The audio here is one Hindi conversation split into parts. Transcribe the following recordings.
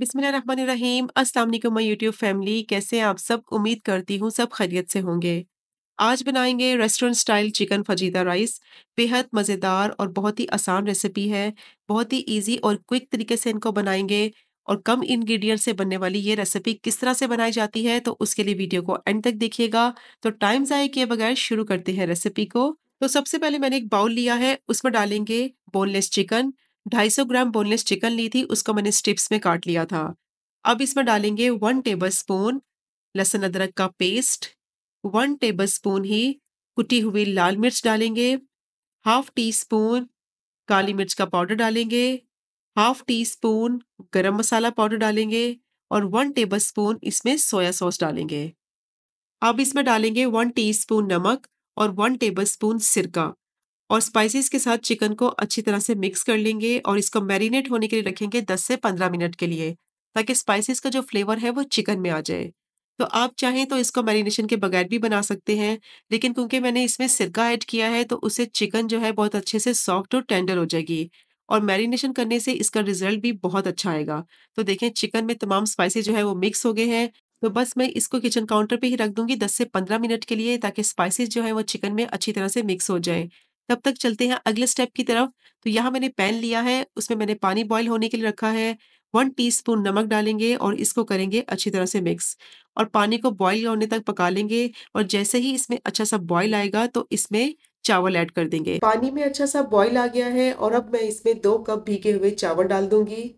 बिसमीम असल मैं यूट्यूब फैमिली कैसे आप सब उम्मीद करती हूँ सब खैरियत से होंगे आज बनाएंगे restaurant style chicken fajita rice बेहद मज़ेदार और बहुत ही आसान रेसिपी है बहुत ही इजी और क्विक तरीके से इनको बनाएंगे और कम इन्ग्रीडियंट से बनने वाली ये रेसिपी किस तरह से बनाई जाती है तो उसके लिए वीडियो को एंड तक देखिएगा तो टाइम ज़ाय किए बगैर शुरू करते हैं रेसिपी को तो सबसे पहले मैंने एक बाउल लिया है उसमें डालेंगे बोनलेस चिकन ढाई सौ ग्राम बोनलेस चिकन ली थी उसको मैंने स्ट्रिप्स में काट लिया था अब इसमें डालेंगे वन टेबल स्पून लहसुन अदरक का पेस्ट वन टेबल स्पून ही कुटी हुई लाल मिर्च डालेंगे हाफ टी स्पून काली मिर्च का पाउडर डालेंगे half teaspoon garam masala powder डालेंगे और वन टेबल स्पून इसमें सोया सॉस डालेंगे अब इसमें डालेंगे वन टी स्पून नमक और वन टेबल स्पून सिरका और स्पाइसेस के साथ चिकन को अच्छी तरह से मिक्स कर लेंगे और इसको मैरिनेट होने के लिए रखेंगे 10 से 15 मिनट के लिए ताकि स्पाइसेस का जो फ्लेवर है वो चिकन में आ जाए तो आप चाहें तो इसको मैरिनेशन के बगैर भी बना सकते हैं लेकिन क्योंकि मैंने इसमें सिरका ऐड किया है तो उससे चिकन जो है बहुत अच्छे से सॉफ्ट और टेंडर हो जाएगी और मैरिनेशन करने से इसका रिजल्ट भी बहुत अच्छा आएगा तो देखें चिकन में तमाम स्पाइसी जो है वो मिक्स हो गए हैं तो बस मैं इसको किचन काउंटर पे ही रख दूंगी 10 से 15 मिनट के लिए ताकि स्पाइसेस जो है वो चिकन में अच्छी तरह से मिक्स हो जाएं तब तक चलते हैं अगले स्टेप की तरफ तो यहाँ मैंने पैन लिया है उसमें मैंने पानी बॉयल होने के लिए रखा है वन टीस्पून नमक डालेंगे और इसको करेंगे अच्छी तरह से मिक्स और पानी को बॉयल होने तक पका लेंगे और जैसे ही इसमें अच्छा सा बॉयल आएगा तो इसमें चावल ऐड कर देंगे पानी में अच्छा सा बॉयल आ गया है और अब मैं इसमें दो कप भीगे हुए चावल डाल दूंगी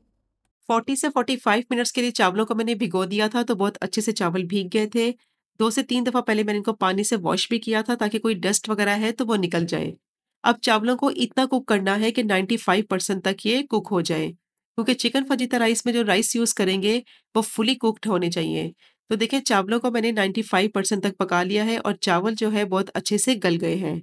40 से 45 मिनट्स के लिए चावलों को मैंने भिगो दिया था तो बहुत अच्छे से चावल भीग गए थे दो से तीन दफ़ा पहले मैंने इनको पानी से वॉश भी किया था ताकि कोई डस्ट वगैरह है तो वो निकल जाए अब चावलों को इतना कुक करना है कि 95 परसेंट तक ये कुक हो जाए क्योंकि चिकन फजीता राइस में जो राइस यूज़ करेंगे वो फुली कुकड होने चाहिए तो देखें चावलों को मैंने 95 परसेंट तक पका लिया है और चावल जो है बहुत अच्छे से गल गए हैं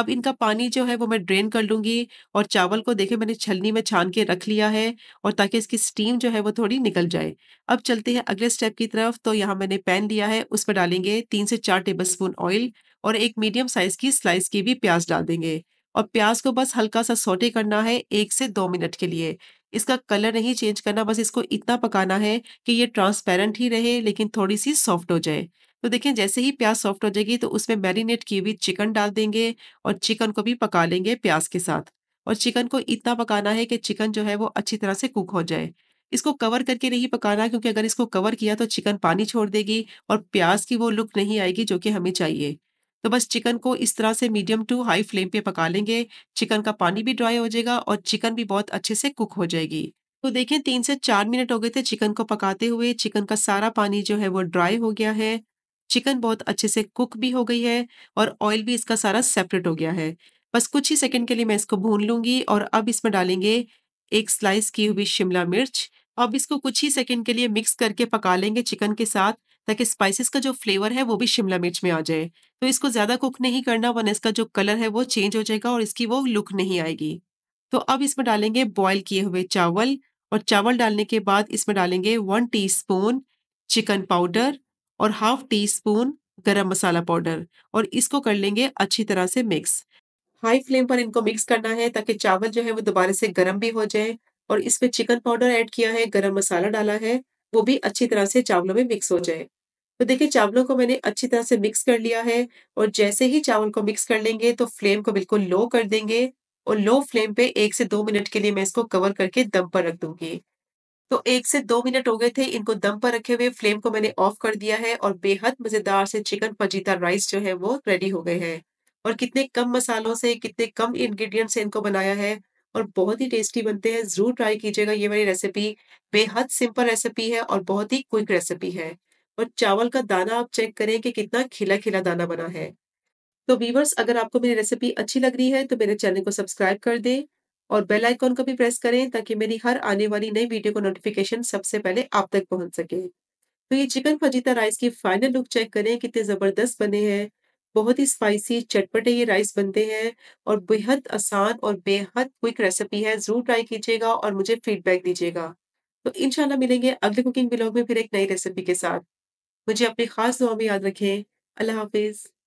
अब इनका पानी जो है वो मैं ड्रेन कर लूँगी और चावल को देखें मैंने छलनी में छान के रख लिया है और ताकि इसकी स्टीम जो है वो थोड़ी निकल जाए अब चलते हैं अगले स्टेप की तरफ तो यहाँ मैंने पैन लिया है उस पर डालेंगे तीन से चार टेबल स्पून ऑयल और एक मीडियम साइज़ की स्लाइस की भी प्याज डाल देंगे और प्याज को बस हल्का सा सोटे करना है एक से दो मिनट के लिए इसका कलर नहीं चेंज करना बस इसको इतना पकाना है कि ये ट्रांसपेरेंट ही रहे लेकिन थोड़ी सी सॉफ्ट हो जाए तो देखें जैसे ही प्याज सॉफ्ट हो जाएगी तो उसमें मैरिनेट की हुई चिकन डाल देंगे और चिकन को भी पका लेंगे प्याज के साथ और चिकन को इतना पकाना है कि चिकन जो है वो अच्छी तरह से कुक हो जाए इसको कवर करके नहीं पकाना क्योंकि अगर इसको कवर किया तो चिकन पानी छोड़ देगी और प्याज की वो लुक नहीं आएगी जो कि हमें चाहिए तो बस चिकन को इस तरह से मीडियम टू हाई फ्लेम पे पका लेंगे चिकन का पानी भी ड्राई हो जाएगा और चिकन भी बहुत अच्छे से कुक हो जाएगी तो देखें तीन से चार मिनट हो गए थे चिकन को पकाते हुए चिकन का सारा पानी जो है वो ड्राई हो गया है चिकन बहुत अच्छे से कुक भी हो गई है और ऑयल भी इसका सारा सेपरेट हो गया है बस कुछ ही सेकंड के लिए मैं इसको भून लूँगी और अब इसमें डालेंगे एक स्लाइस की हुई शिमला मिर्च अब इसको कुछ ही सेकंड के लिए मिक्स करके पका लेंगे चिकन के साथ ताकि स्पाइसेस का जो फ्लेवर है वो भी शिमला मिर्च में आ जाए तो इसको ज़्यादा कुक नहीं करना वन इसका जो कलर है वो चेंज हो जाएगा और इसकी वो लुक नहीं आएगी तो अब इसमें डालेंगे बॉयल किए हुए चावल और चावल डालने के बाद इसमें डालेंगे वन टीस्पून चिकन पाउडर और half teaspoon garam masala powder और इसको कर लेंगे अच्छी तरह से मिक्स हाई फ्लेम पर इनको मिक्स करना है ताकि चावल जो है वो दोबारा से गर्म भी हो जाए और इसमें चिकन पाउडर ऐड किया है गरम मसाला डाला है वो भी अच्छी तरह से चावलों में मिक्स हो जाए तो देखिए चावलों को मैंने अच्छी तरह से मिक्स कर लिया है और जैसे ही चावल को मिक्स कर लेंगे तो फ्लेम को बिल्कुल लो कर देंगे और लो फ्लेम पे एक से दो मिनट के लिए मैं इसको कवर करके दम पर रख दूंगी तो एक से दो मिनट हो गए थे इनको दम पर रखे हुए फ्लेम को मैंने ऑफ कर दिया है और बेहद मजेदार से चिकन फजीता राइस जो है वो रेडी हो गए हैं और कितने कम मसालों से कितने कम इंग्रेडिएंट से इनको बनाया है और बहुत ही टेस्टी बनते हैं जरूर ट्राई कीजिएगा ये मेरी रेसिपी बेहद सिंपल रेसिपी है और बहुत ही क्विक रेसिपी है और चावल का दाना आप चेक करें कि कितना खिला खिला दाना बना है तो वीवर्स अगर आपको मेरी रेसिपी अच्छी लग रही है तो मेरे चैनल को सब्सक्राइब कर दें और बेल आइकॉन को भी प्रेस करें ताकि मेरी हर आने वाली नई वीडियो को नोटिफिकेशन सबसे पहले आप तक पहुंच सके तो ये चिकन फजीता राइस की फाइनल लुक चेक करें कितने ज़बरदस्त बने हैं बहुत ही स्पाइसी चटपटे ये राइस बनते हैं और बेहद आसान और बेहद क्विक रेसिपी है ज़रूर ट्राई कीजिएगा और मुझे फीडबैक दीजिएगा तो इनशाला मिलेंगे अगले कुकिंग ब्लॉग में फिर एक नई रेसिपी के साथ मुझे अपने ख़ास दुआ में याद रखें अल्लाह हाफिज़